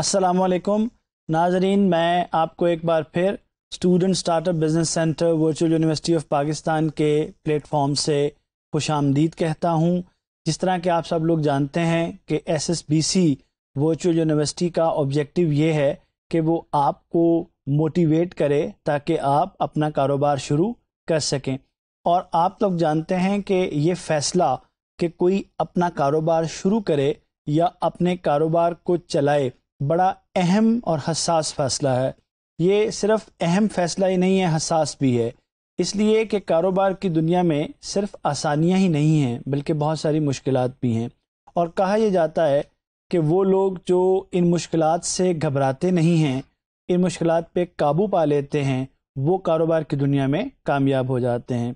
असलकुम नाजरीन मैं आपको एक बार फिर student startup business centre virtual university of Pakistan के प्लेटफॉर्म से खुश आमदीद कहता हूँ जिस तरह के आप सब लोग जानते हैं कि S S B C virtual university का ऑब्जेक्टिव ये है कि वो आपको मोटिवेट करे ताकि आप अपना कारोबार शुरू कर सकें और आप लोग जानते हैं कि ये फ़ैसला कि कोई अपना कारोबार शुरू करे या अपने कारोबार को चलाए बड़ा अहम और हसास फ़ैसला है ये सिर्फ अहम फ़ैसला ही नहीं है हसास भी है इसलिए कि कारोबार की दुनिया में सिर्फ आसानियाँ ही नहीं हैं बल्कि बहुत सारी मुश्किल भी हैं और कहा यह जाता है कि वो लोग जो इन मुश्किल से घबराते नहीं हैं इन मुश्किल पर काबू पा लेते हैं वो कारोबार की दुनिया में कामयाब हो जाते हैं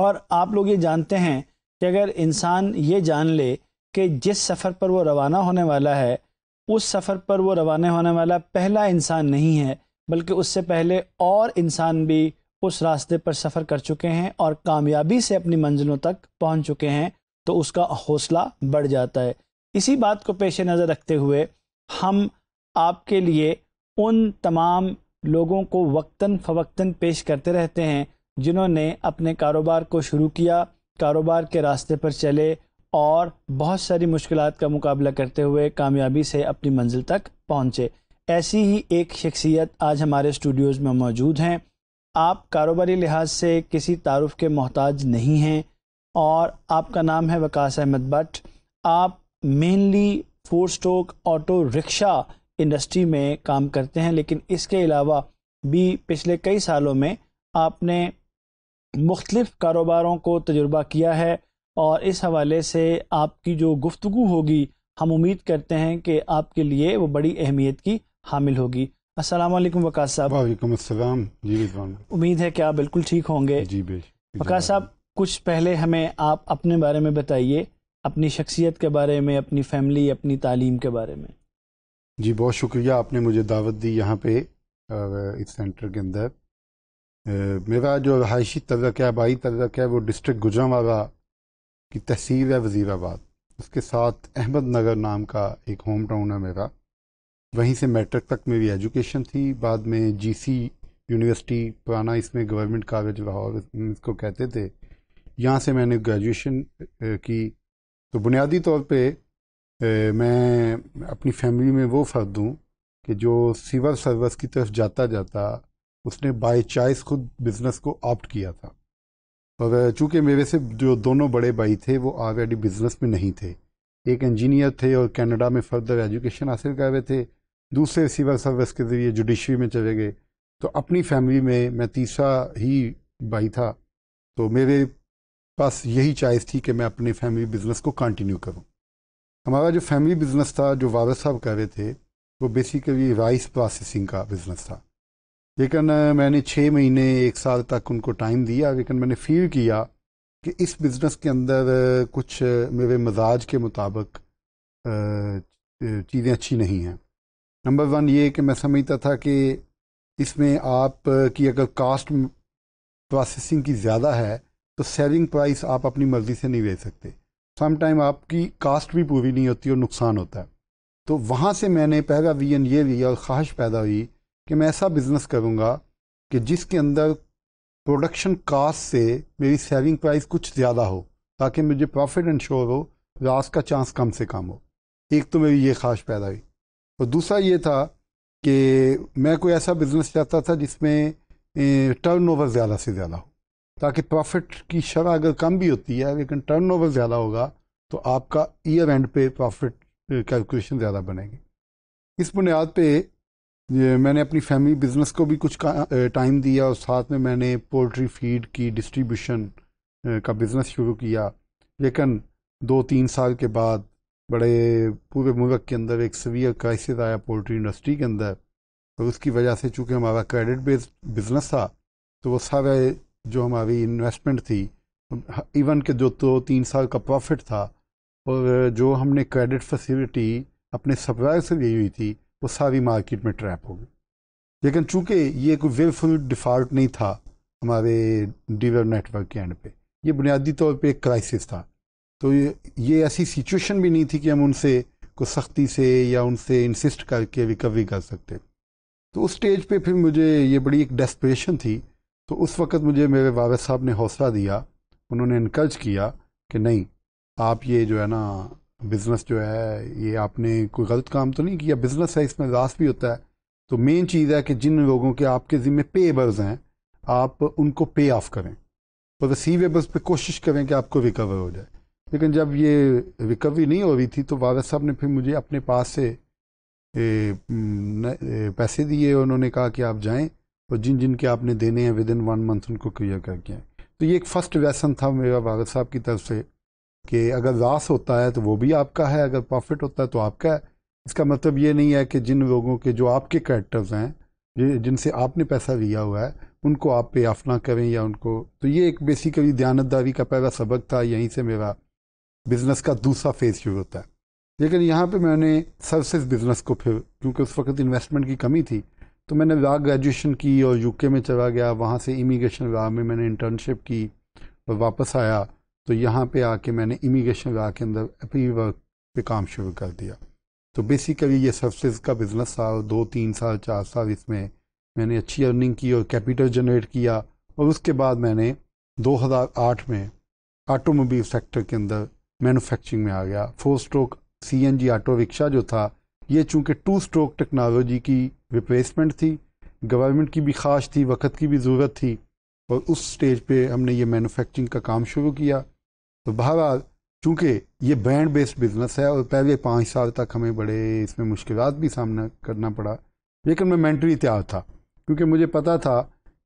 और आप लोग ये जानते हैं कि अगर इंसान ये जान ले कि जिस सफ़र पर वो रवाना होने वाला है उस सफ़र पर वो रवाना होने वाला पहला इंसान नहीं है बल्कि उससे पहले और इंसान भी उस रास्ते पर सफ़र कर चुके हैं और कामयाबी से अपनी मंजिलों तक पहुंच चुके हैं तो उसका हौसला बढ़ जाता है इसी बात को पेश नज़र रखते हुए हम आपके लिए उन तमाम लोगों को वक्ता फवक्तन पेश करते रहते हैं जिन्होंने अपने कारोबार को शुरू किया कारोबार के रास्ते पर चले और बहुत सारी मुश्किल का मुकाबला करते हुए कामयाबी से अपनी मंजिल तक पहुँचे ऐसी ही एक शख्सियत आज हमारे स्टूडियोज़ में मौजूद हैं आप कारोबारी लिहाज से किसी तारफ़ के मोहताज नहीं हैं और आपका नाम है वकास अहमद भट्ट आप mainly four stroke auto rickshaw industry में काम करते हैं लेकिन इसके अलावा भी पिछले कई सालों में आपने मुख्तलिफ़ कारोबारों को तजुर्बा किया है और इस हवाले से आपकी जो गुफ्तु होगी हम उम्मीद करते हैं कि आपके लिए वो बड़ी अहमियत की हामिल होगी असल वक़ास साहब वालेकुम जी उम्मीद है कि आप बिल्कुल ठीक होंगे जी वक़ास साहब कुछ पहले हमें आप अपने बारे में बताइए अपनी शख्सियत के बारे में अपनी फैमिली अपनी तालीम के बारे में जी बहुत शुक्रिया आपने मुझे दावत दी यहाँ पे इस सेंटर के अंदर मेरा जो रहायशी तर्रक है आबाई तर्रक है वो डिस्ट्रिक्ट वाला की तहसील है वज़ीराबाद उसके साथ अहमद नगर नाम का एक होम टाउन है मेरा वहीं से मैट्रिक तक मेरी एजुकेशन थी बाद में जीसी यूनिवर्सिटी पुराना इसमें गवर्नमेंट कॉलेज लाहौर इसको कहते थे यहाँ से मैंने ग्रेजुएशन की तो बुनियादी तौर पे मैं अपनी फैमिली में वो फ़र्द दूँ कि जो सिविल सर्विस की तरफ जाता जाता उसने बाय चॉइस खुद बिज़नेस को ऑप्ट किया था और चूँकि मेरे से जो दोनों बड़े भाई थे वो ऑलरेडी बिजनेस में नहीं थे एक इंजीनियर थे और कनाडा में फर्दर एजुकेशन हासिल कर रहे थे दूसरे सिविल सर्विस के ज़रिए जुडिशरी में चले गए तो अपनी फैमिली में मैं तीसरा ही भाई था तो मेरे पास यही चॉइस थी कि मैं अपने फैमिली बिज़नेस को कंटिन्यू करूँ हमारा जो फैमिली बिज़नेस था जो वाद साहब कर रहे थे वो बेसिकली राइस प्रोसेसिंग का बिज़नेस था लेकिन मैंने छः महीने एक साल तक उनको टाइम दिया लेकिन मैंने फील किया कि इस बिज़नेस के अंदर कुछ मेरे मजाज के मुताबिक चीज़ें अच्छी नहीं हैं नंबर वन ये कि मैं समझता था कि इसमें आप की अगर कास्ट प्रोसेसिंग की ज़्यादा है तो सेलिंग प्राइस आप अपनी मर्ज़ी से नहीं ले सकते टाइम आपकी कास्ट भी पूरी नहीं होती और नुकसान होता है तो वहाँ से मैंने पहला वीजन ये लिया और ख्वाहिश पैदा हुई कि मैं ऐसा बिज़नेस करूँगा कि जिसके अंदर प्रोडक्शन कास्ट से मेरी सेलिंग प्राइस कुछ ज़्यादा हो ताकि मुझे प्रॉफिट इंश्योर हो लॉस का चांस कम से कम हो एक तो मेरी ये ख्वाहिश पैदा हुई और दूसरा ये था कि मैं कोई ऐसा बिज़नेस चाहता था जिसमें टर्न ओवर ज़्यादा से ज़्यादा हो ताकि प्रॉफिट की शरह अगर कम भी होती है लेकिन टर्न ओवर ज़्यादा होगा तो आपका ईयर एंड पे प्रॉफिट कैलकुलेशन ज़्यादा बनेगी इस बुनियाद पे मैंने अपनी फैमिली बिजनेस को भी कुछ टाइम दिया और साथ में मैंने पोल्ट्री फीड की डिस्ट्रीब्यूशन का बिज़नेस शुरू किया लेकिन दो तीन साल के बाद बड़े पूरे मुल्क के अंदर एक सवियर क्राइसिस आया पोल्ट्री इंडस्ट्री के अंदर और उसकी वजह से चूँकि हमारा क्रेडिट बेस्ड बिज़नेस था तो वो सारे जो हमारी इन्वेस्टमेंट थी इवन के जो दो तीन साल का प्रॉफिट था और जो हमने क्रेडिट फैसिलिटी अपने सप्लायर से ली हुई थी वो सारी मार्केट में ट्रैप हो गई लेकिन चूंकि ये कोई वेलफुल डिफ़ॉल्ट नहीं था हमारे डीलर नेटवर्क के एंड पे ये बुनियादी तौर पे एक क्राइसिस था तो ये ऐसी सिचुएशन भी नहीं थी कि हम उनसे को सख्ती से या उनसे इंसिस्ट करके रिकवरी कर सकते तो उस स्टेज पे फिर मुझे ये बड़ी एक डेस्परेशन थी तो उस वक़्त मुझे मेरे वालद साहब ने हौसला दिया उन्होंने इनकर्ज किया कि नहीं आप ये जो है ना बिज़नेस जो है ये आपने कोई गलत काम तो नहीं किया बिज़नेस है इसमें लॉस भी होता है तो मेन चीज़ है कि जिन लोगों के आपके ज़िम्मे पेबल्स हैं आप उनको पे ऑफ करें तो रिसीवेबल्स पे कोशिश करें कि आपको रिकवर हो जाए लेकिन जब ये रिकवरी नहीं हो रही थी तो वादा साहब ने फिर मुझे अपने पास से पैसे दिए उन्होंने कहा कि आप जाएं और जिन जिन के आपने देने हैं विद इन वन मंथ उनको क्लियर करके आए तो ये एक फ़र्स्ट वैसन था मेरा वादा साहब की तरफ से कि अगर लॉस होता है तो वो भी आपका है अगर प्रॉफिट होता है तो आपका है इसका मतलब ये नहीं है कि जिन लोगों के जो आपके करेक्टर्स हैं जिनसे आपने पैसा लिया हुआ है उनको आप पे ऑफ ना करें या उनको तो ये एक बेसिकली दयानतदारी का पहला सबक था यहीं से मेरा बिज़नेस का दूसरा फेज शुरू होता है लेकिन यहाँ पे मैंने सर्विसेज बिज़नेस को फिर क्योंकि उस वक्त इन्वेस्टमेंट की कमी थी तो मैंने लॉ ग्रेजुएशन की और यूके में चला गया वहाँ से इमिग्रेशन लॉ में मैंने इंटर्नशिप की और वापस आया तो यहाँ पे आके मैंने इमिग्रेशन विभाग के अंदर अपील वर्क पे काम शुरू कर दिया तो बेसिकली ये सर्विसेज का बिज़नेस था दो तीन साल चार साल इसमें मैंने अच्छी अर्निंग की और कैपिटल जनरेट किया और उसके बाद मैंने 2008 में ऑटोमोबाइल सेक्टर के अंदर मैन्युफैक्चरिंग में आ गया four stroke CNG auto rickshaw जो था ये चूंकि टू स्ट्रोक टेक्नोलॉजी की रिप्लेसमेंट थी गवर्नमेंट की भी खास थी वक़्त की भी ज़रूरत थी और उस स्टेज पे हमने ये मैन्युफैक्चरिंग का काम शुरू किया तो बहरहाल चूँकि ये ब्रांड बेस्ड बिजनेस है और पहले पाँच साल तक हमें बड़े इसमें मुश्किल भी सामना करना पड़ा लेकिन मैं मेंटली तैयार था क्योंकि मुझे पता था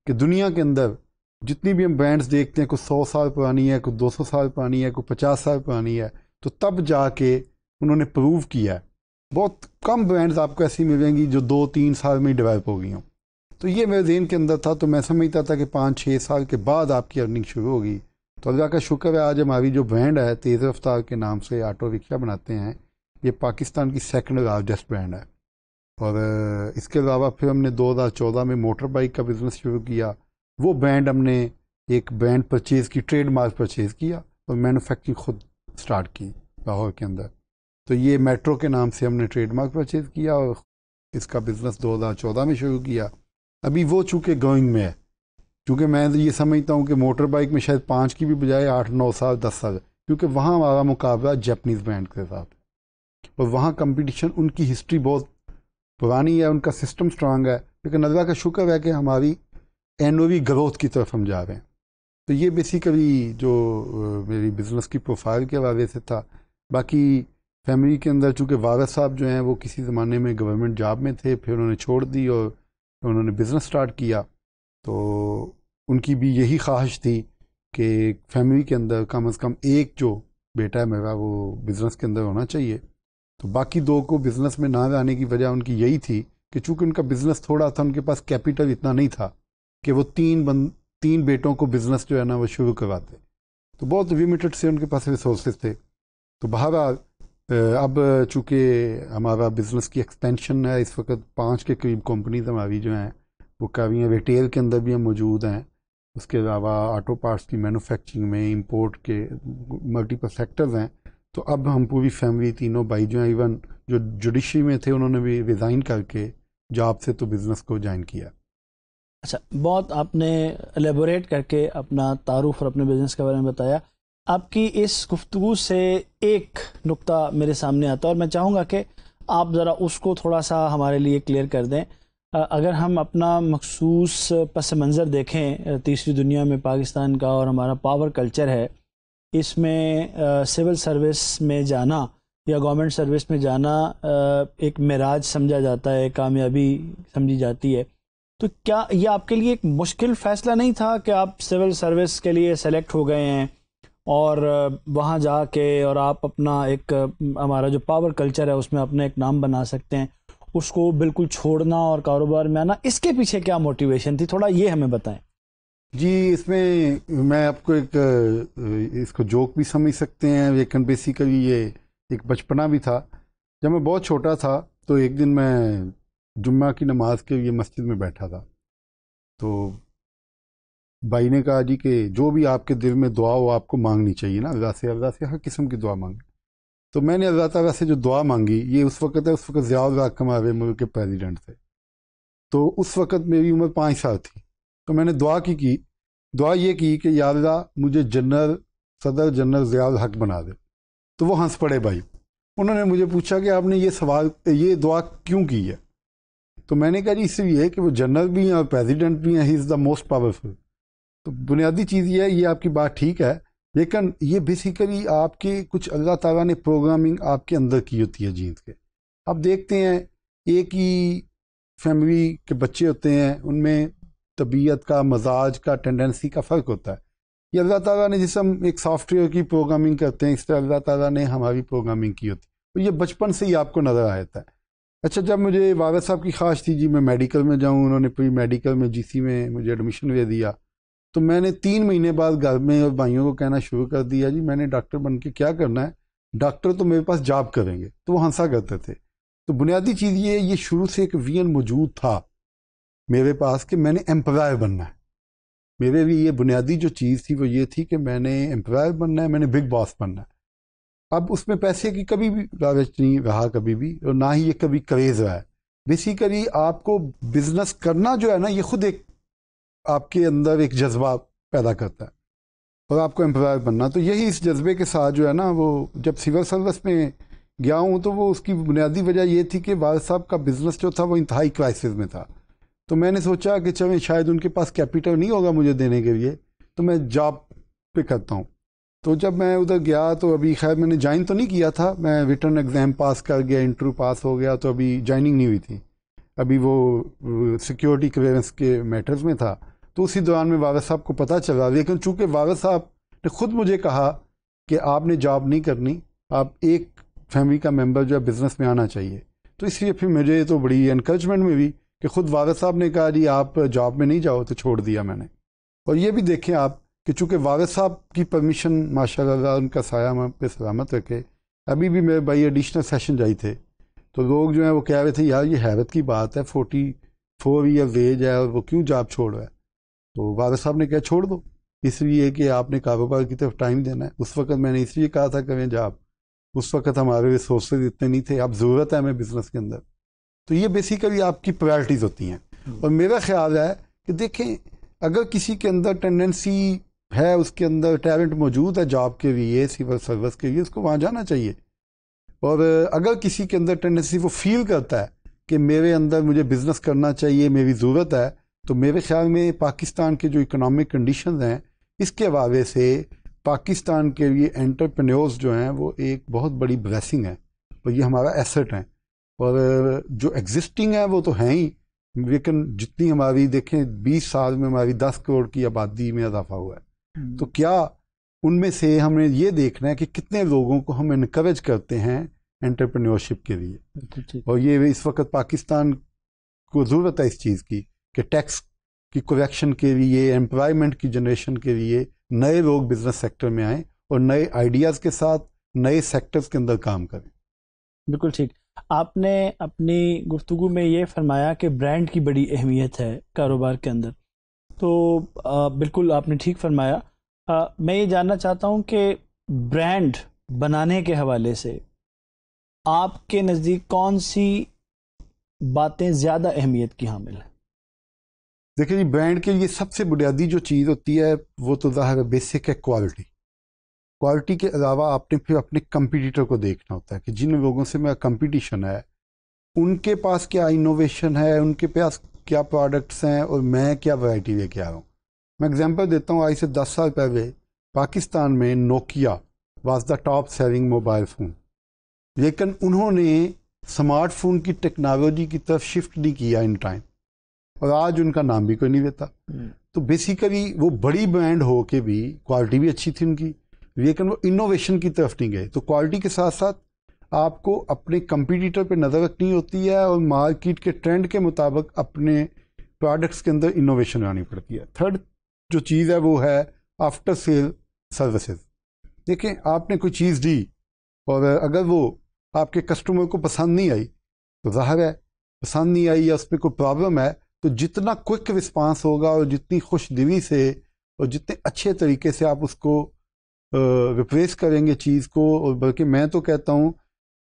कि दुनिया के अंदर जितनी भी हम ब्रांड्स देखते हैं कुछ सौ साल पुरानी है कुछ दो सौ साल पुरानी है कुछ पचास साल पुरानी है तो तब जाके उन्होंने प्रूव किया है बहुत कम ब्रांड्स आपको ऐसी मिलेंगी जो दो तीन साल में डेवलप हो गई हों तो ये मेरे जेन के अंदर था तो मैं समझता था कि पाँच छः साल के बाद आपकी अर्निंग शुरू होगी तोदगा का शुक्र है आज हमारी जो ब्रांड है तेज़ रफ्तार के नाम से ऑटो रिक्शा बनाते हैं ये पाकिस्तान की सेकंड लार्जेस्ट ब्रांड है और इसके अलावा फिर हमने 2014 में मोटर बाइक का बिज़नेस शुरू किया वो ब्रांड हमने एक ब्रांड परचेज़ की ट्रेड मार्क परचेज़ किया और मैनुफैक्चरिंग खुद स्टार्ट की लाहौर के अंदर तो ये मेट्रो के नाम से हमने ट्रेड मार्क परचेज़ किया और इसका बिज़नेस चौदह में शुरू किया अभी वो चूँकि गोइंग में है क्योंकि मैं तो ये समझता हूँ कि मोटर बाइक में शायद पाँच की भी बजाय आठ नौ साल दस साल क्योंकि वहाँ हमारा मुकाबला जैपनीज़ ब्रांड के साथ और वहाँ कंपटीशन उनकी हिस्ट्री बहुत पुरानी है उनका सिस्टम स्ट्रांग है लेकिन नजरा का शुक्र है कि हमारी एन ग्रोथ की तरफ हम जा रहे हैं तो ये बेसिकली जो मेरी बिज़नेस की प्रोफाइल के हवाले से था बाकी फैमिली के अंदर चूँकि वारद साहब जो हैं वो किसी ज़माने में गवर्नमेंट जॉब में थे फिर उन्होंने छोड़ दी और उन्होंने बिज़नेस स्टार्ट किया तो उनकी भी यही ख्वाहिश थी कि फैमिली के अंदर कम अज़ कम एक जो बेटा है मेरा वो बिज़नेस के अंदर होना चाहिए तो बाकी दो को बिज़नेस में ना जाने की वजह उनकी यही थी कि चूँकि उनका बिज़नेस थोड़ा था उनके पास कैपिटल इतना नहीं था कि वो तीन बंद तीन बेटों को बिज़नेस जो है ना वो शुरू करवाते तो बहुत लिमिटेड से उनके पास रिसोर्सेज थे तो बहरहाल अब चूँकि हमारा बिज़नेस की एक्सपेंशन है इस वक्त पाँच के करीब कंपनीज हमारी जो हैं वो काफ़ी हैं रिटेल के अंदर भी हम मौजूद हैं उसके अलावा ऑटो पार्ट्स की मैन्युफैक्चरिंग में इंपोर्ट के मल्टीपल सेक्टर्स हैं तो अब हम पूरी फैमिली तीनों भाई जो हैं इवन जो जुडिशरी में थे उन्होंने भी रिज़ाइन करके जॉब से तो बिज़नेस को ज्वाइन किया अच्छा बहुत आपने एलेबोरेट करके अपना तारुफ और अपने बिज़नेस के बारे में बताया आपकी इस गुफ्तु से एक नुक्ता मेरे सामने आता है और मैं चाहूँगा कि आप ज़रा उसको थोड़ा सा हमारे लिए क्लियर कर दें अगर हम अपना मखसूस पस मंज़र देखें तीसरी दुनिया में पाकिस्तान का और हमारा पावर कल्चर है इसमें सिविल सर्विस में जाना या गवर्नमेंट सर्विस में जाना एक मराज समझा जाता है कामयाबी समझी जाती है तो क्या ये आपके लिए एक मुश्किल फ़ैसला नहीं था कि आप सिविल सर्विस के लिए सेलेक्ट हो गए हैं और वहाँ जा के और आप अपना एक हमारा जो पावर कल्चर है उसमें अपना एक नाम बना सकते हैं उसको बिल्कुल छोड़ना और कारोबार में आना इसके पीछे क्या मोटिवेशन थी थोड़ा ये हमें बताएं जी इसमें मैं आपको एक इसको जोक भी समझ सकते हैं लेकिन बेसिकली ये एक बचपना भी था जब मैं बहुत छोटा था तो एक दिन मैं जुम्मा की नमाज के लिए मस्जिद में बैठा था तो भाई ने कहा जी कि जो भी आपके दिल में दुआ हो आपको मांगनी चाहिए ना अल्लाह से अल्लाह से हर किस्म की दुआ मांगे तो मैंने अल्लाह ताला से जो दुआ मांगी ये उस वक्त है उस वक्त ज़ियाउल अकम आवे मुल्क के प्रेजिडेंट थे तो उस वक्त मेरी उम्र पाँच साल थी तो मैंने दुआ की की दुआ ये की कि यादा मुझे जनरल सदर जनरल ज़ियाउल हक बना दे तो वो हंस पड़े भाई उन्होंने मुझे पूछा कि आपने ये सवाल ये दुआ क्यों की है तो मैंने कहा जी इसलिए कि वो जनरल भी हैं और प्रेजिडेंट भी हैं he is the most powerful तो बुनियादी चीज़ ये है ये आपकी बात ठीक है लेकिन ये बेसिकली आपके कुछ अल्लाह ताला ने प्रोग्रामिंग आपके अंदर की होती है जींद के अब देखते हैं एक ही फैमिली के बच्चे होते हैं उनमें तबीयत का मजाज का टेंडेंसी का फ़र्क होता है ये अल्लाह ताला ने जैसे हम एक सॉफ्टवेयर की प्रोग्रामिंग करते हैं इस तरह अल्लाह ताला ने हमारी प्रोग्रामिंग की होती है तो ये बचपन से ही आपको नज़र आता है अच्छा जब मुझे वादा साहब की ख्वाहिश थी जी मैं मेडिकल में जाऊँ उन्होंने पूरी मेडिकल में जीसी में मुझे एडमिशन दे दिया तो मैंने तीन महीने बाद घर में और भाइयों को कहना शुरू कर दिया जी मैंने डॉक्टर बन के क्या करना है डॉक्टर तो मेरे पास जॉब करेंगे तो वो हंसा करते थे तो बुनियादी चीज़ ये ये शुरू से एक वियन मौजूद था मेरे पास कि मैंने एम्प्लॉय बनना है मेरे लिए ये बुनियादी जो चीज़ थी वो ये थी कि मैंने एम्प्लॉय बनना है मैंने बिग बॉस बनना है अब उसमें पैसे की कभी भी लालच नहीं रहा कभी भी और ना ही ये कभी क्रेज़ रहा है बेसिकली आपको बिजनेस करना जो है ना ये खुद एक आपके अंदर एक जज्बा पैदा करता है और आपको एम्प्लॉयर बनना तो यही इस जज्बे के साथ जो है ना वो जब सिविल सर्विस में गया हूँ तो वो उसकी बुनियादी वजह ये थी कि वाल साहब का बिज़नेस जो था वो इंतहाई क्राइसिस में था तो मैंने सोचा कि चलो शायद उनके पास कैपिटल नहीं होगा मुझे देने के लिए तो मैं जॉब पे करता हूँ तो जब मैं उधर गया तो अभी खैर मैंने ज्वाइन तो नहीं किया था मैं रिटर्न एग्ज़ाम पास कर गया इंटरव्यू पास हो गया तो अभी ज्वाइनिंग नहीं हुई थी अभी वो सिक्योरिटी क्लियरेंस के मैटर्स में था तो उसी दौरान में वावद साहब को पता चला लेकिन चूँकि वावद साहब ने ख़ुद मुझे कहा कि आपने जॉब नहीं करनी आप एक फैमिली का मेम्बर जो है बिज़नेस में आना चाहिए तो इसलिए फिर मुझे तो बड़ी इनक्रेजमेंट में भी कि ख़ुद वावद साहब ने कहा जी आप जॉब में नहीं जाओ तो छोड़ दिया मैंने और ये भी देखें आप कि चूँकि वावद साहब की परमिशन माशा उनका साया हम पे सलामत रखे अभी भी मेरे भाई एडिशनल सेशन जाए थे तो लोग जो है वो कह रहे थे यार ये हैवत की बात है फोर्टी फोर ईयर वेज है और वो क्यों जॉब छोड़ रहा है तो बाद साहब ने कहा छोड़ दो इसलिए कि आपने काबा की तरफ टाइम देना है उस वक्त मैंने इसलिए कहा था कि मैं उस वक्त हमारे रिसोर्सेज इतने नहीं थे अब ज़रूरत है हमें बिज़नेस के अंदर तो ये बेसिकली आपकी प्रायरिटीज़ होती हैं हम्म। और मेरा ख्याल है कि देखें अगर किसी के अंदर टेंडेंसी है उसके अंदर टैलेंट मौजूद है जॉब के लिए सिविल सर्विस के लिए उसको वहाँ जाना चाहिए और अगर किसी के अंदर टेंडेंसी वो फील करता है कि मेरे अंदर मुझे बिज़नेस करना चाहिए मेरी ज़रूरत है तो मेरे ख्याल में पाकिस्तान के जो इकोनॉमिक कंडीशन हैं इसके हवाले से पाकिस्तान के लिए एंटरप्रेन्योर्स जो हैं वो एक बहुत बड़ी ब्लेसिंग है और ये हमारा एसेट है और जो एग्जिस्टिंग है वो तो है ही लेकिन जितनी हमारी देखें बीस साल में हमारी दस करोड़ की आबादी में इजाफा हुआ है हम्म। तो क्या उनमें से हमने ये देखना है कि कितने लोगों को हम इनक्रेज करते हैं एंटरप्रेन्योरशिप के लिए और ये इस वक्त पाकिस्तान को ज़रूरत है इस चीज़ की कि टैक्स की कोवैक्शन के लिए एम्प्लॉयमेंट की जनरेशन के लिए नए लोग बिजनेस सेक्टर में आएँ और नए आइडियाज़ के साथ नए सेक्टर्स के अंदर काम करें बिल्कुल ठीक आपने अपनी गुफ्तु में ये फरमाया कि ब्रांड की बड़ी अहमियत है कारोबार के अंदर तो आ, बिल्कुल आपने ठीक फरमाया आ, मैं ये जानना चाहता हूँ कि ब्रांड बनाने के हवाले से आपके नज़दीक कौन सी बातें ज़्यादा अहमियत की हामिल हैं देखिए जी ब्रांड के लिए सबसे बुनियादी जो चीज़ होती है वो तो ज़ाहिर बेसिक है क्वालिटी क्वालिटी के अलावा आपने फिर अपने कंपटीटर को देखना होता है कि जिन लोगों से मेरा कंपटीशन है उनके पास क्या इनोवेशन है उनके पास क्या प्रोडक्ट्स हैं और मैं क्या वैरायटी लेके आ रहा हूँ मैं एग्जांपल देता हूँ आज से दस साल पहले पाकिस्तान में Nokia was the top selling mobile phone लेकिन उन्होंने स्मार्टफोन की टेक्नोलॉजी की तरफ शिफ्ट नहीं किया इन टाइम और आज उनका नाम भी कोई नहीं लेता हम्म। तो बेसिकली वो बड़ी ब्रांड हो के भी क्वालिटी भी अच्छी थी उनकी लेकिन वो इनोवेशन की तरफ नहीं गए तो क्वालिटी के साथ साथ आपको अपने कंपिटिटर पे नज़र रखनी होती है और मार्केट के ट्रेंड के मुताबिक अपने प्रोडक्ट्स के अंदर इनोवेशन लानी पड़ती है थर्ड जो चीज़ है वो है आफ्टर सेल सर्विसेज देखें आपने कोई चीज़ दी और अगर वो आपके कस्टमर को पसंद नहीं आई तो जाहिर है पसंद नहीं आई या उस पर कोई प्रॉब्लम है तो जितना क्विक रिस्पांस होगा और जितनी खुश दिली से और जितने अच्छे तरीके से आप उसको रिप्लेस करेंगे चीज़ को और बल्कि मैं तो कहता हूँ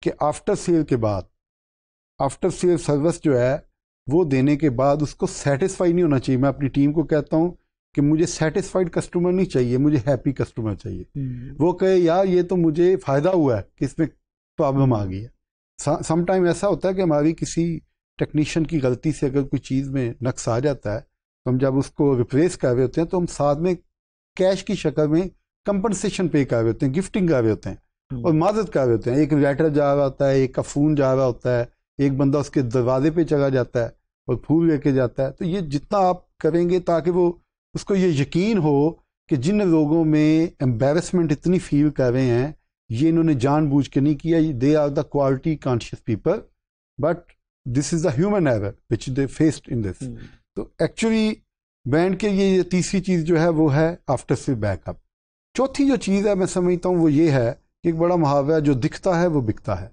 कि आफ्टर सेल के बाद आफ्टर सेल सर्विस जो है वो देने के बाद उसको सेटिस्फाई नहीं होना चाहिए मैं अपनी टीम को कहता हूँ कि मुझे सेटिस्फाइड कस्टमर नहीं चाहिए मुझे हैप्पी कस्टमर चाहिए हम्म। वो कहे यार ये तो मुझे फ़ायदा हुआ है कि इसमें प्रॉब्लम आ गई है समटाइम ऐसा होता है कि हमारी किसी टेक्नीशियन की गलती से अगर कोई चीज़ में नक्स आ जाता है तो हम जब उसको रिप्लेस कर रहे होते हैं तो हम साथ में कैश की शक्ल में कंपनसेशन पे कर रहे होते हैं गिफ्टिंग कर रहे होते हैं हम्म। और माजत कर रहे होते हैं एक राइटर जा रहा होता है एक का फोन जा रहा होता है एक बंदा उसके दरवाजे पर चला जाता है और फूल लेके जाता है तो ये जितना आप करेंगे ताकि वो उसको ये यकीन हो कि जिन लोगों में एम्बेरसमेंट इतनी फील कर रहे हैं ये इन्होंने जानबूझ के नहीं किया they are the quality conscious people but this is the human error which they faced in this तो एक्चुअली बैंड के ये तीसरी चीज़ जो है वो है आफ्टर सी बैकअप चौथी जो चीज़ है मैं समझता हूँ वो ये है कि एक बड़ा मुहावरा जो दिखता है वो बिकता है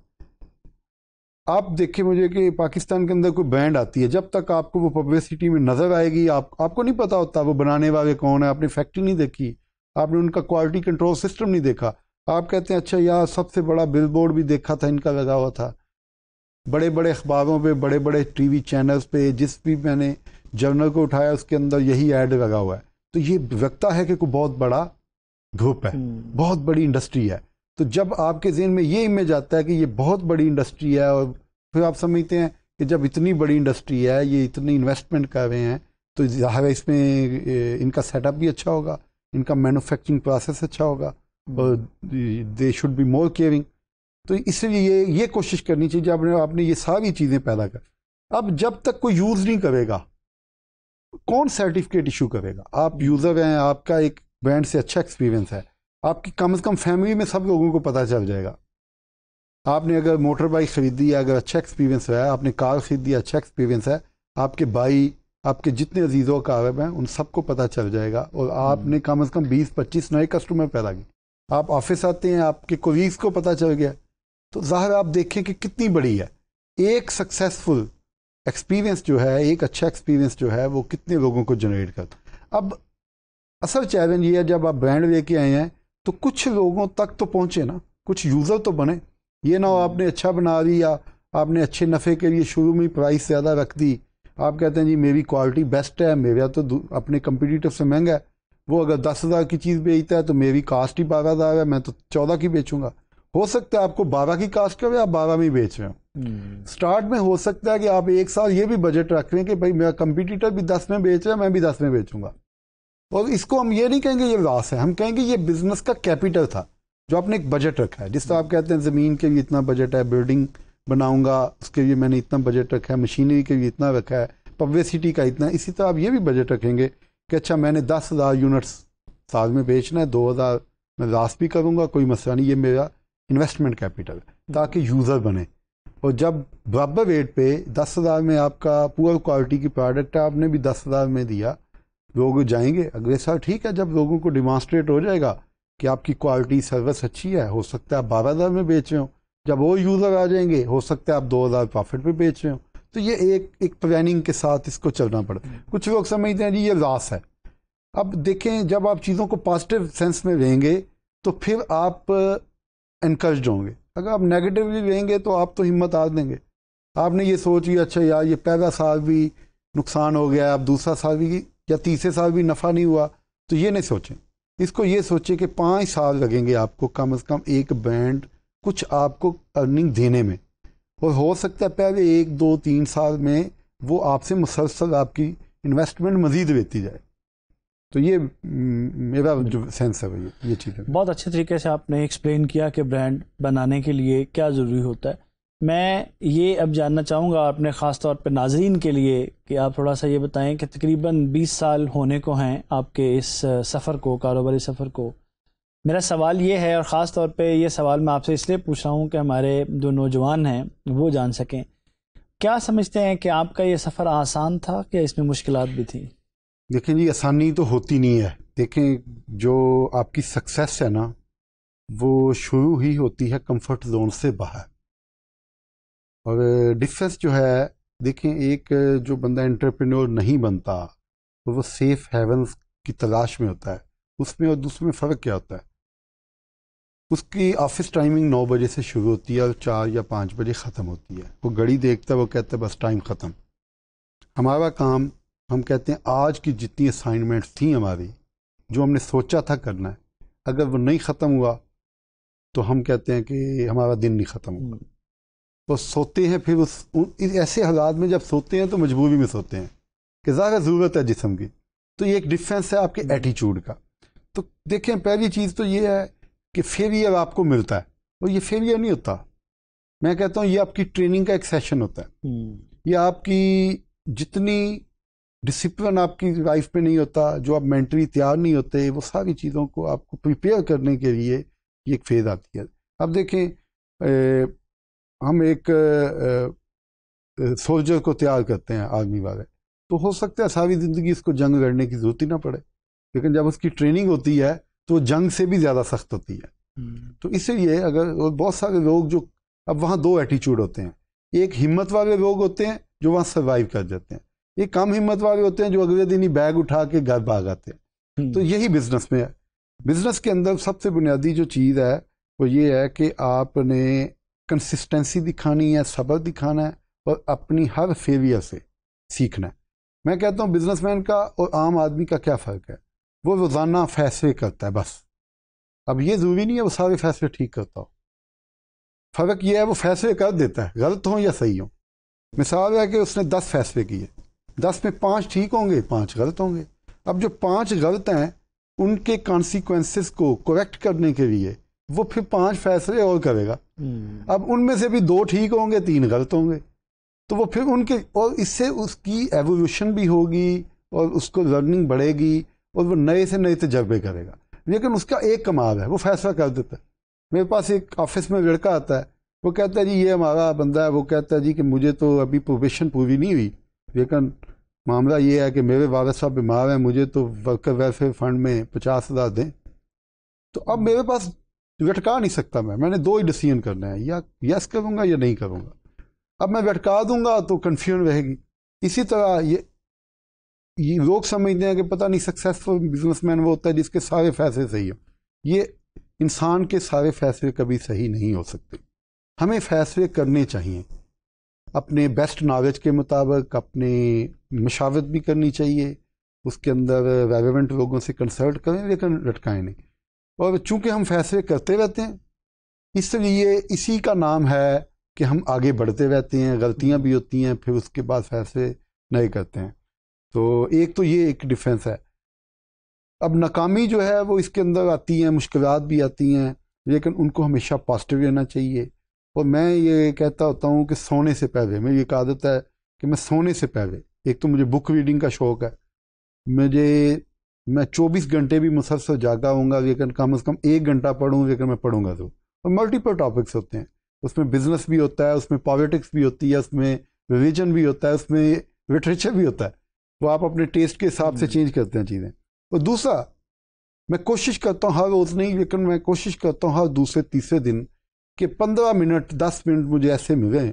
आप देखिए मुझे कि पाकिस्तान के अंदर कोई बैंड आती है जब तक आपको वो पब्लिसिटी में नज़र आएगी आप आपको नहीं पता होता वो बनाने वाले कौन है आपने फैक्ट्री नहीं देखी आपने उनका क्वालिटी कंट्रोल सिस्टम नहीं देखा आप कहते हैं अच्छा यार सबसे बड़ा बिलबोर्ड भी देखा था इनका लगा हुआ था बड़े बड़े अखबारों पे बड़े बड़े टीवी चैनल्स पे जिस भी मैंने जर्नल को उठाया उसके अंदर यही एड लगा हुआ है तो ये व्यक्ता है कि कोई बहुत बड़ा ग्रुप है हम्म। बहुत बड़ी इंडस्ट्री है तो जब आपके जेहन में ये इमेज आता है कि ये बहुत बड़ी इंडस्ट्री है और फिर आप समझते हैं कि जब इतनी बड़ी इंडस्ट्री है ये इतनी इन्वेस्टमेंट कर रहे हैं तो ज़ाहिर इसमें इनका सेटअप भी अच्छा होगा इनका मैन्युफैक्चरिंग प्रोसेस अच्छा होगा और they should be more caring तो इसलिए ये ये कोशिश करनी चाहिए जब आपने आपने ये सारी चीज़ें पैदा कर अब जब तक कोई यूज़ नहीं करेगा कौन सर्टिफिकेट इशू करेगा आप यूज़र हैं आपका एक ब्रांड से अच्छा एक्सपीरियंस है आपकी कम से कम फैमिली में सब लोगों को पता चल जाएगा आपने अगर मोटर बाइक खरीदी अगर अच्छा एक्सपीरियंस रहा है आपने कार खरीदी अच्छा एक्सपीरियंस है आपके भाई आपके जितने अजीज़ों कारब हैं उन सबको पता चल जाएगा और हम्म। आपने कम अज़ कम बीस पच्चीस नए कस्टमर पैदा किए आप ऑफिस आते हैं आपके कोवीज को पता चल गया तो ज़ाहिर आप देखें कि कितनी बड़ी है एक सक्सेसफुल एक्सपीरियंस जो है एक अच्छा एक्सपीरियंस जो है वो कितने लोगों को जनरेट करता अब असल चैलेंज ये है जब आप ब्रांड लेके आए हैं तो कुछ लोगों तक तो पहुँचे ना कुछ यूज़र तो बने ये ना हो हम्म। आपने अच्छा बना दी या आपने अच्छे नफ़े के लिए शुरू में प्राइस ज़्यादा रख दी आप कहते हैं जी मेरी क्वालिटी बेस्ट है मेरा तो अपने कंपिटिटिव से महंगा है वो अगर दस हज़ार की चीज़ बेचता है तो मेरी कास्ट ही बारह हज़ार है मैं तो चौदह की बेचूंगा हो सकता है आपको बारह की कास्ट का या आप बारह में ही बेच रहे हो हम्म। स्टार्ट में हो सकता है कि आप एक साल ये भी बजट रख रहे हैं कि भाई मेरा कंपिटिटर भी दस में बेच रहा है मैं भी दस में बेचूंगा और इसको हम ये नहीं कहेंगे ये लॉस है हम कहेंगे ये बिजनेस का कैपिटल था जो आपने एक बजट रखा है जिस तरह आप कहते हैं ज़मीन के लिए इतना बजट है बिल्डिंग बनाऊंगा उसके लिए मैंने इतना बजट रखा है मशीनरी के लिए इतना रखा है पब्लिसिटी का इतना इसी तरह आप ये भी बजट रखेंगे कि अच्छा मैंने दस हज़ार यूनिट्स साल में बेचना है दो हज़ार मैं लास्ट भी करूँगा कोई मसला नहीं ये मेरा इन्वेस्टमेंट कैपिटल ताकि यूज़र बने और जब बराबर रेट पे दस हज़ार में आपका पुअर क्वालिटी की प्रोडक्ट है आपने भी दस हज़ार में दिया लोग जाएंगे अगले साल ठीक है जब लोगों को डिमॉन्स्ट्रेट हो जाएगा कि आपकी क्वालिटी सर्विस अच्छी है हो सकता है आप बारह हज़ार में बेच रहे हो जब वो यूज़र आ जाएंगे हो सकता है आप दो हज़ार प्रॉफिट पर बेच रहे हो तो ये एक एक प्लानिंग के साथ इसको चलना पड़ता है कुछ लोग समझते हैं जी ये लॉस है अब देखें जब आप चीज़ों को पॉजिटिव सेंस में लेंगे तो फिर आप इनकर्ज होंगे अगर आप नेगेटिवली रहेंगे तो आप तो हिम्मत आ देंगे आपने ये सोच लिया अच्छा यार ये पहला साल भी नुकसान हो गया अब दूसरा साल भी या तीसरे साल भी नफ़ा नहीं हुआ तो ये नहीं सोचें इसको ये सोचें कि पाँच साल लगेंगे आपको कम अज़ कम एक बैंड कुछ आपको अर्निंग देने में और हो सकता है पहले एक दो तीन साल में वो आपसे मुसलसल आपकी इन्वेस्टमेंट मज़ीद देती जाए तो ये मेरा जो सेंस है वही ये चीज़ बहुत अच्छे तरीके से आपने एक्सप्लेन किया कि ब्रांड बनाने के लिए क्या ज़रूरी होता है मैं ये अब जानना चाहूँगा आपने ख़ास तौर पर नाजरीन के लिए कि आप थोड़ा सा ये बताएं कि तकरीबन 20 साल होने को हैं आपके इस सफ़र को कारोबारी सफ़र को मेरा सवाल ये है और ख़ास तौर पर यह सवाल मैं आपसे इसलिए पूछ रहा हूँ कि हमारे जो नौजवान हैं वो जान सकें क्या समझते हैं कि आपका ये सफ़र आसान था या इसमें मुश्किल भी थी देखें जी आसानी तो होती नहीं है देखें जो आपकी सक्सेस है ना वो शुरू ही होती है कंफर्ट जोन से बाहर और डिफरेंस जो है देखें एक जो बंदा एंटरप्रेन्योर नहीं बनता तो वो सेफ हेवन की तलाश में होता है उसमें और दूसरे में फ़र्क क्या होता है उसकी ऑफिस टाइमिंग नौ बजे से शुरू होती है और चार या पाँच बजे ख़त्म होती है वो घड़ी देखता है वो कहता है बस टाइम ख़त्म हमारा काम हम कहते हैं आज की जितनी असाइनमेंट्स थी हमारी जो हमने सोचा था करना है अगर वो नहीं ख़त्म हुआ तो हम कहते हैं कि हमारा दिन नहीं ख़त्म हुआ हम्म। तो सोते हैं फिर उस उन ऐसे हालात में जब सोते हैं तो मजबूरी में सोते हैं कि ज़्यादा ज़रूरत है जिसम की तो ये एक डिफेंस है आपके एटीट्यूड हम्म। का तो देखें पहली चीज़ तो ये है कि फेलियर आपको मिलता है और ये फेलियर नहीं होता मैं कहता हूँ ये आपकी ट्रेनिंग का एक सेशन होता है हम्म। ये आपकी जितनी डिसिप्लिन आपकी लाइफ में नहीं होता जो आप मेंटली तैयार नहीं होते वो सारी चीज़ों को आपको प्रिपेयर करने के लिए ये एक फेज़ आती है अब देखें ए, हम एक सोल्जर को तैयार करते हैं आर्मी वाले तो हो सकता है सारी ज़िंदगी इसको जंग लड़ने की ज़रूरत ही ना पड़े लेकिन जब उसकी ट्रेनिंग होती है तो जंग से भी ज़्यादा सख्त होती है हम्म। तो इसलिए अगर बहुत सारे लोग जो अब वहाँ दो एटीट्यूड होते हैं एक हिम्मत वाले लोग होते हैं जो वहाँ सर्वाइव कर जाते हैं ये कम हिम्मत वाले होते हैं जो अगले दिन ही बैग उठा के घर भाग आते हैं तो हम्म। यही बिजनेस में है बिजनेस के अंदर सबसे बुनियादी जो चीज़ है वो ये है कि आपने कंसिस्टेंसी दिखानी है सबर दिखाना है और अपनी हर फेलियर से सीखना है मैं कहता हूँ बिजनेसमैन का और आम आदमी का क्या फ़र्क है वो रोज़ाना फैसले करता है बस अब ये ज़रूरी नहीं है वो सारे फैसले ठीक करता हो फ़र्क ये है वो फैसले कर देता है गलत हों या सही हों मिसाल है कि उसने दस फैसले किए दस में पाँच ठीक होंगे पाँच गलत होंगे अब जो पाँच गलत हैं उनके कॉन्सिक्वेंसेस को करेक्ट करने के लिए वो फिर पांच फैसले और करेगा हम्म। अब उनमें से भी दो ठीक होंगे तीन गलत होंगे तो वो फिर उनके और इससे उसकी एवोल्यूशन भी होगी और उसको लर्निंग बढ़ेगी और वो नए से नए तजर्बे करेगा लेकिन उसका एक कमाल है वो फैसला कर देता है मेरे पास एक ऑफिस में लड़का आता है वो कहता है जी ये हमारा बंदा है वो कहता है जी कि मुझे तो अभी प्रोबेशन पूरी नहीं हुई लेकिन मामला ये है कि मेरे वालद साहब बीमार हैं मुझे तो वर्कर वेलफेयर फंड में पचास हज़ार दें तो अब मेरे पास लटका नहीं सकता मैं मैंने दो ही डिसीजन करना है या यस करूँगा या नहीं करूँगा अब मैं लटका दूंगा तो कन्फ्यूजन रहेगी इसी तरह ये ये लोग समझते हैं कि पता नहीं सक्सेसफुल बिजनेसमैन वो होता है जिसके सारे फैसले सही हों ये इंसान के सारे फैसले कभी सही नहीं हो सकते हमें फैसले करने चाहिए अपने बेस्ट नॉलेज के मुताबिक अपने मशावत भी करनी चाहिए उसके अंदर रेलिवेंट लोगों से कंसल्ट करें लेकिन लटकाएं नहीं और चूंकि हम फैसले करते रहते हैं इसलिए इसी का नाम है कि हम आगे बढ़ते रहते हैं गलतियां भी होती हैं फिर उसके बाद फैसले नए करते हैं तो एक तो ये एक डिफेंस है अब नाकामी जो है वो इसके अंदर आती हैं मुश्किल भी आती हैं लेकिन उनको हमेशा पॉजिटिव रहना चाहिए और तो मैं ये कहता होता हूँ कि सोने से पहले मेरी एक आदत है कि मैं सोने से पहले एक तो मुझे बुक रीडिंग का शौक़ है मुझे मैं 24 घंटे भी मुसलसल जागा हूँ लेकिन कम अज़ कम एक घंटा पढ़ूँ लेकिन मैं पढ़ूँगा तो और मल्टीपल टॉपिक्स होते हैं उसमें बिजनेस भी होता है उसमें पॉलिटिक्स भी होती है उसमें रिलीजन भी होता है उसमें लिटरेचर भी होता है तो आप अपने टेस्ट के हिसाब से चेंज हम्म। करते हैं चीज़ें और तो दूसरा मैं कोशिश करता हूँ हर रोज़ नहीं लेकिन मैं कोशिश करता हूँ हर दूसरे तीसरे दिन कि पंद्रह मिनट दस मिनट मुझे ऐसे मिले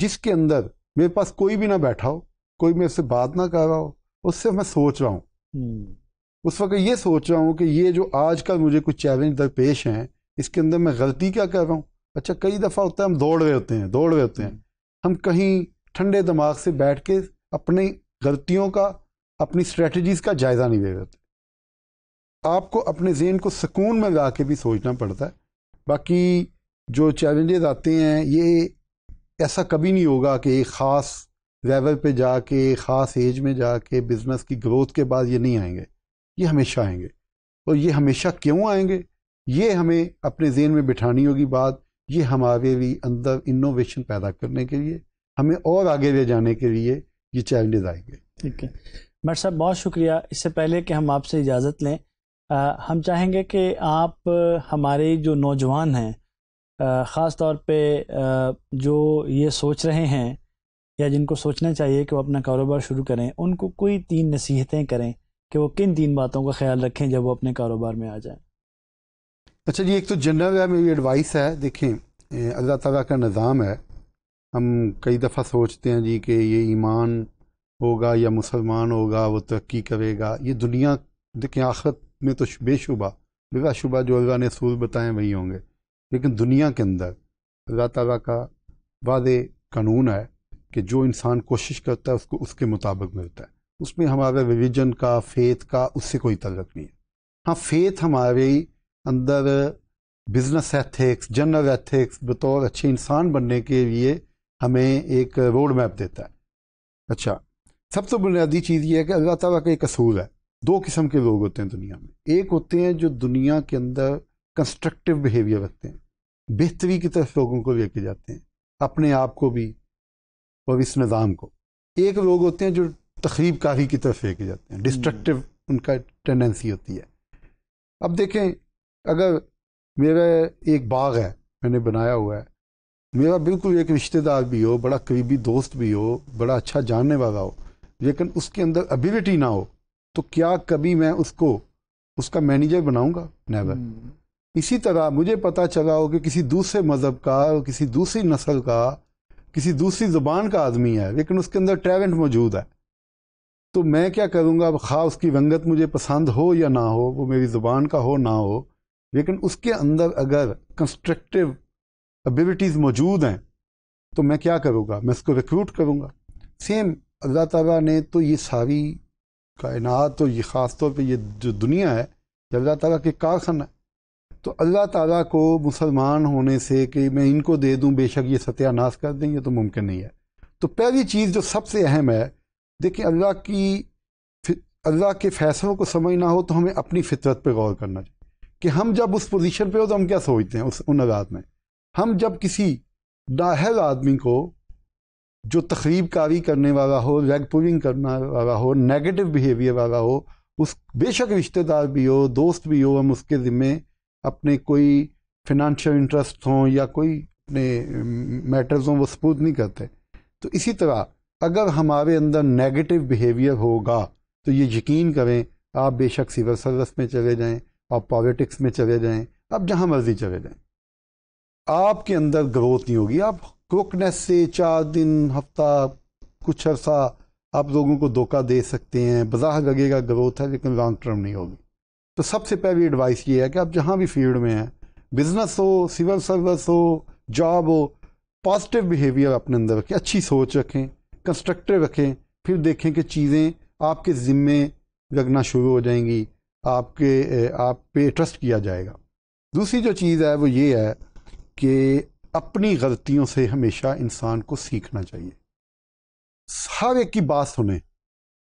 जिसके अंदर मेरे पास कोई भी ना बैठा हो कोई मेरे से बात ना कर रहा हो उससे मैं सोच रहा हूँ हम्म। उस वक्त ये सोच रहा हूँ कि ये जो आज कल मुझे कुछ चैलेंज दरपेश हैं इसके अंदर मैं गलती क्या कर रहा हूँ अच्छा कई दफ़ा होता है हम दौड़ रहे होते हैं दौड़ रहे होते हैं हम्म। हम कहीं ठंडे दिमाग से बैठ के अपनी गलतियों का अपनी स्ट्रेटजीज का जायज़ा नहीं ले रहे आपको अपने जेन को सुकून में ला के भी सोचना पड़ता है बाकी जो चैलेंजेस आते हैं ये ऐसा कभी नहीं होगा कि एक ख़ास लेवल पे जाके ख़ास एज में जाके बिज़नेस की ग्रोथ के बाद ये नहीं आएंगे ये हमेशा आएंगे और ये हमेशा क्यों आएंगे ये हमें अपने जेन में बिठानी होगी बात ये हमारे भी अंदर इनोवेशन पैदा करने के लिए हमें और आगे ले जाने के लिए ये चैलेंजेस आएंगे ठीक है मट साहब बहुत शुक्रिया इससे पहले कि हम आपसे इजाज़त लें आ, हम चाहेंगे कि आप हमारे जो नौजवान हैं ख़ास तौर पे जो ये सोच रहे हैं या जिनको सोचना चाहिए कि वो अपना कारोबार शुरू करें उनको कोई तीन नसीहतें करें कि वो किन तीन बातों का ख्याल रखें जब वो अपने कारोबार में आ जाए अच्छा जी एक तो जनरल मेरी एडवाइस है देखें अल्लाह तला का निज़ाम है हम कई दफ़ा सोचते हैं जी कि ये ईमान होगा या मुसलमान होगा वो तरक्की करेगा ये दुनिया देखें आखिरत में तो बेशुबा शुबा जो अल्लाह ने सूल बताएं वही होंगे लेकिन दुनिया के अंदर अल्लाह ताला का वाद कानून है कि जो इंसान कोशिश करता है उसको उसके मुताबिक मिलता है उसमें हमारे रिलीजन का फेथ का उससे कोई तल्लक नहीं है हाँ फेथ हमारे अंदर बिजनेस एथिक्स जनरल एथिक्स बतौर अच्छे इंसान बनने के लिए हमें एक रोड मैप देता है अच्छा सबसे बुनियादी चीज़ ये है कि अल्लाह ताला का एक असूल है दो किस्म के लोग होते हैं दुनिया में एक होते हैं जो दुनिया के अंदर कंस्ट्रक्टिव बिहेवियर रखते हैं बेहतरी की तरफ लोगों को लेके जाते हैं अपने आप को भी और इस निज़ाम को एक लोग होते हैं जो तकरीब कारी की तरफ लेके जाते हैं डिस्ट्रक्टिव हम्म। उनका टेंडेंसी होती है अब देखें अगर मेरा एक बाग है मैंने बनाया हुआ है मेरा बिल्कुल एक रिश्तेदार भी हो बड़ा करीबी दोस्त भी हो बड़ा अच्छा जानने वाला हो लेकिन उसके अंदर एबिलिटी ना हो तो क्या कभी मैं उसको उसका मैनेजर बनाऊंगा नेवर इसी तरह मुझे पता चला हो कि किसी दूसरे मज़हब का किसी दूसरी नस्ल का किसी दूसरी ज़ुबान का आदमी है लेकिन उसके अंदर टैलेंट मौजूद है तो मैं क्या करूँगा अब खा उसकी रंगत मुझे पसंद हो या ना हो वो मेरी ज़ुबान का हो ना हो लेकिन उसके अंदर अगर कंस्ट्रक्टिव एबिलिटीज़ मौजूद हैं तो मैं क्या करूँगा मैं उसको रिक्रूट करूँगा सेम अल्लाह तला ने तो ये सारी कायनात तो ये ख़ास तौर पर ये जो दुनिया है ये अल्लाह तला के कारखाना है तो अल्लाह ताला को मुसलमान होने से कि मैं इनको दे दूं बेशक ये सत्यानाश कर दें ये तो मुमकिन नहीं है तो पहली चीज़ जो सबसे अहम है देखिए अल्लाह की अल्लाह के फैसलों को समझना हो तो हमें अपनी फितरत पर गौर करना चाहिए कि हम जब उस पोजीशन पे हो तो हम क्या सोचते हैं उस उन हालात में हम जब किसी नाहल आदमी को जो तकरीब कारी करने वाला हो रेग पुलिंग करने वाला हो नेगेटिव बिहेवियर वाला हो उस बेशक रिश्तेदार भी हो दोस्त भी हो हम उसके ज़िम्मे अपने कोई फिनंशियल इंटरेस्ट हों या कोई अपने मैटर्स हों वो सपूत नहीं करते तो इसी तरह अगर हमारे अंदर नेगेटिव बिहेवियर होगा तो ये यकीन करें आप बेशक सिविल सर्विस में चले जाएं आप पॉलिटिक्स में चले जाएं आप जहां मर्जी चले जाएं आपके अंदर ग्रोथ नहीं होगी आप क्रुकनेस से चार दिन हफ्ता कुछ अरसा आप लोगों को धोखा दे सकते हैं बजा लगेगा ग्रोथ है लेकिन लॉन्ग टर्म नहीं होगी तो सबसे पहली एडवाइस ये है कि आप जहाँ भी फील्ड में हैं बिजनेस हो सिविल सर्विस हो जॉब हो पॉजिटिव बिहेवियर अपने अंदर रखें अच्छी सोच रखें कंस्ट्रक्टिव रखें फिर देखें कि चीज़ें आपके ज़िम्मे लगना शुरू हो जाएंगी आपके आप पे ट्रस्ट किया जाएगा दूसरी जो चीज़ है वो ये है कि अपनी गलतियों से हमेशा इंसान को सीखना चाहिए हर एक की बात सुने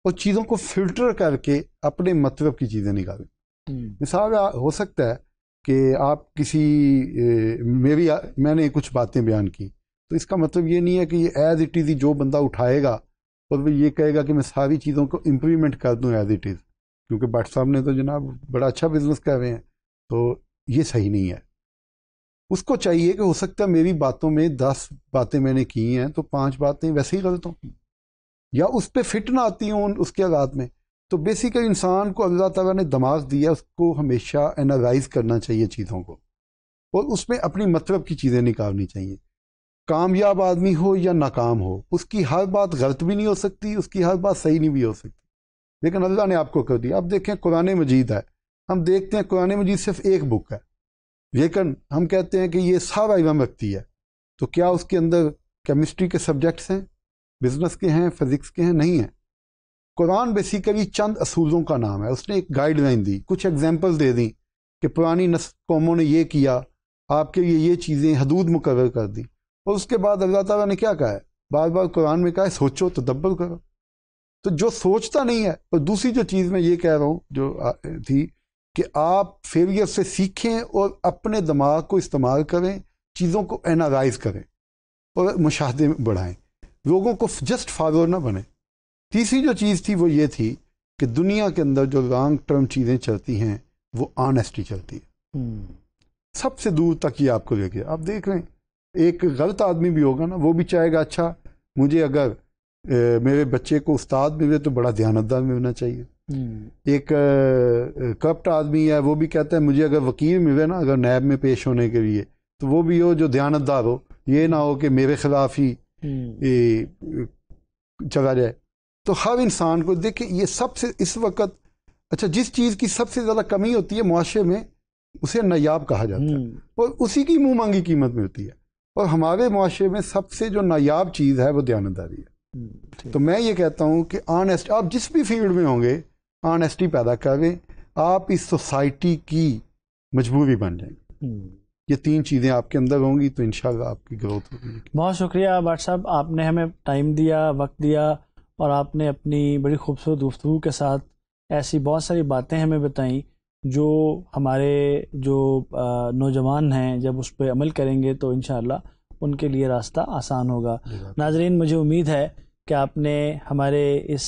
और चीज़ों को फिल्टर करके अपने मतलब की चीज़ें निकालें मिसाल हम्म। हो सकता है कि आप किसी मेरी मैंने कुछ बातें बयान की तो इसका मतलब ये नहीं है कि एज इट इज़ जो बंदा उठाएगा और वो ये कहेगा कि मैं सारी चीज़ों को इम्प्लीमेंट कर दूँ एज इट इज़ क्योंकि भट्ट साहब ने तो जनाब बड़ा अच्छा बिजनेस कर रहे हैं तो ये सही नहीं है उसको चाहिए कि हो सकता है मेरी बातों में दस बातें मैंने की हैं तो पांच बातें वैसे ही गलत हों या उस पर फिट ना आती हूँ उसके आगात में तो बेसिकली इंसान को अल्लाह तला ने दमाग दिया उसको हमेशा एनालाइज करना चाहिए चीज़ों को और उसमें अपनी मतलब की चीज़ें निकालनी चाहिए कामयाब आदमी हो या नाकाम हो उसकी हर बात गलत भी नहीं हो सकती उसकी हर बात सही नहीं भी हो सकती लेकिन अल्लाह ने आपको कर दिया अब देखें कुरान मजीद है हम देखते हैं कुरान मजीद सिर्फ एक बुक है लेकिन हम कहते हैं कि ये सारा इमाम रखती है तो क्या उसके अंदर केमिस्ट्री के सब्जेक्ट्स हैं बिजनेस के हैं फिज़िक्स के हैं नहीं हैं कुरान बेसिकली चंद असूलों का नाम है उसने एक गाइडलाइन दी कुछ एग्जांपल्स दे दी कि पुरानी नस्ल कौमों ने यह किया आपके लिए ये चीज़ें हदूद मुकर कर दी और उसके बाद अल्लाह तला ने क्या कहा है बार बार कुरान में कहा है सोचो दब्बल करो तो जो सोचता नहीं है और दूसरी जो चीज़ मैं ये कह रहा हूँ जो थी कि आप फेलियर से सीखें और अपने दिमाग को इस्तेमाल करें चीज़ों को एनालाइज करें और मुशाहदे में बढ़ाएं लोगों को जस्ट फॉलोअर ना बने तीसरी जो चीज़ थी वो ये थी कि दुनिया के अंदर जो लॉन्ग टर्म चीज़ें चलती हैं वो ऑनेस्टी चलती है हम्म। सबसे दूर तक ये आपको देखिए आप देख रहे हैं एक गलत आदमी भी होगा ना वो भी चाहेगा अच्छा मुझे अगर ए, मेरे बच्चे को उस्ताद मिले तो बड़ा ध्यानदार मिलना चाहिए हम्म। एक करप्ट आदमी है वो भी कहता है मुझे अगर वकील मिले ना अगर नैब में पेश होने के लिए तो वो भी हो जो ध्यानदार हो ये ना हो कि मेरे खिलाफ ही हम्म। चला जाए तो हर इंसान को देखिए ये सबसे इस वक्त अच्छा जिस चीज़ की सबसे ज़्यादा कमी होती है मुआरे में उसे नायाब कहा जाता है हम्म। और उसी की मुँह मांगी कीमत में होती है और हमारे माशरे में सबसे जो नायाब चीज़ है वो दयानदारी है हम्म, तो मैं ये कहता हूँ कि आनेस्ट आप जिस भी फील्ड में होंगे आनेस्टी पैदा करें आप इस सोसाइटी की मजबूरी बन जाएंगे हम्म। ये तीन चीज़ें आपके अंदर होंगी तो इन आपकी ग्रोथ होगी बहुत शुक्रिया भट्ट साहब आपने हमें टाइम दिया वक्त दिया और आपने अपनी बड़ी खूबसूरत गुफ्तु के साथ ऐसी बहुत सारी बातें हमें बताई जो हमारे जो नौजवान हैं जब उस पर अमल करेंगे तो इन उनके लिए रास्ता आसान होगा नाजरीन मुझे उम्मीद है कि आपने हमारे इस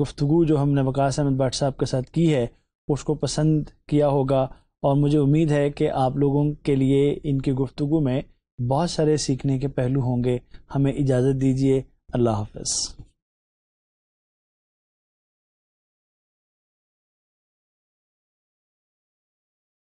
गुफ्तु जो हमने वकास अहमद भट्ट साहब के साथ की है उसको पसंद किया होगा और मुझे उम्मीद है कि आप लोगों के लिए इनकी गुफ्तु में बहुत सारे सीखने के पहलू होंगे हमें इजाज़त दीजिए अल्लाह हाफ